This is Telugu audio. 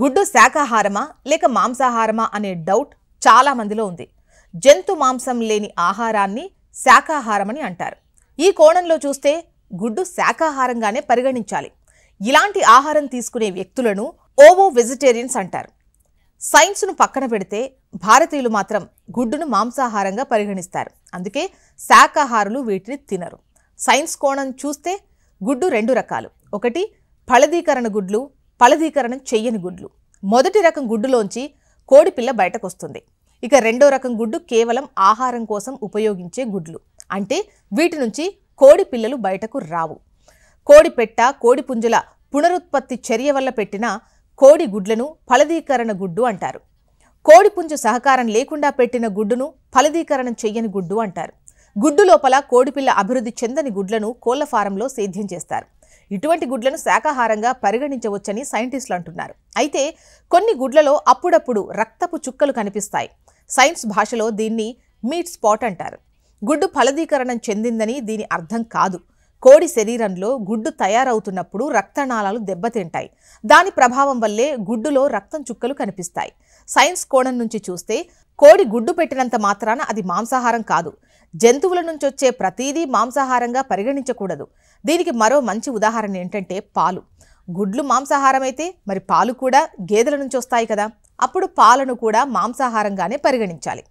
గుడ్డు శాకాహారమా లేక మాంసాహారమా అనే డౌట్ చాలా మందిలో ఉంది జంతు మాంసం లేని ఆహారాన్ని శాకాహారమని అంటారు ఈ కోణంలో చూస్తే గుడ్డు శాకాహారంగానే పరిగణించాలి ఇలాంటి ఆహారం తీసుకునే వ్యక్తులను ఓవో వెజిటేరియన్స్ అంటారు సైన్స్ను పక్కన పెడితే భారతీయులు మాత్రం గుడ్డును మాంసాహారంగా పరిగణిస్తారు అందుకే శాకాహారులు వీటిని తినరు సైన్స్ కోణం చూస్తే గుడ్డు రెండు రకాలు ఒకటి ఫలదీకరణ గుడ్లు ఫలదీకరణం చెయ్యని గుడ్లు మొదటి రకం గుడ్డులోంచి కోడిపిల్ల బయటకు వస్తుంది ఇక రెండో రకం గుడ్డు కేవలం ఆహారం కోసం ఉపయోగించే గుడ్లు అంటే వీటి నుంచి కోడి పిల్లలు బయటకు రావు కోడి పెట్ట కోడి పుంజుల పునరుత్పత్తి చర్య వల్ల పెట్టిన కోడి గుడ్లను ఫలదీకరణ గుడ్డు అంటారు కోడిపుంజు సహకారం లేకుండా పెట్టిన గుడ్డును ఫలదీకరణం చెయ్యని గుడ్డు అంటారు గుడ్డు లోపల కోడిపిల్ల అభివృద్ధి చెందని గుడ్లను కోళ్ల ఫారంలో సేద్యం చేస్తారు ఇటువంటి గుడ్లను శాకాహారంగా పరిగణించవచ్చని సైంటిస్టులు అంటున్నారు అయితే కొన్ని గుడ్లలో అప్పుడప్పుడు రక్తపు చుక్కలు కనిపిస్తాయి సైన్స్ భాషలో దీన్ని మీట్ స్పాట్ అంటారు గుడ్డు ఫలదీకరణం చెందిందని దీని అర్థం కాదు కోడి శరీరంలో గుడ్డు తయారవుతున్నప్పుడు రక్తనాళాలు దెబ్బతింటాయి దాని ప్రభావం వల్లే గుడ్డులో రక్తం చుక్కలు కనిపిస్తాయి సైన్స్ కోణం నుంచి చూస్తే కోడి గుడ్డు పెట్టినంత మాత్రాన అది మాంసాహారం కాదు జంతువుల నుంచి వచ్చే ప్రతీదీ మాంసాహారంగా పరిగణించకూడదు దీనికి మరో మంచి ఉదాహరణ ఏంటంటే పాలు గుడ్లు మాంసాహారం అయితే మరి పాలు కూడా గేదెల నుంచి వస్తాయి కదా అప్పుడు పాలను కూడా మాంసాహారంగానే పరిగణించాలి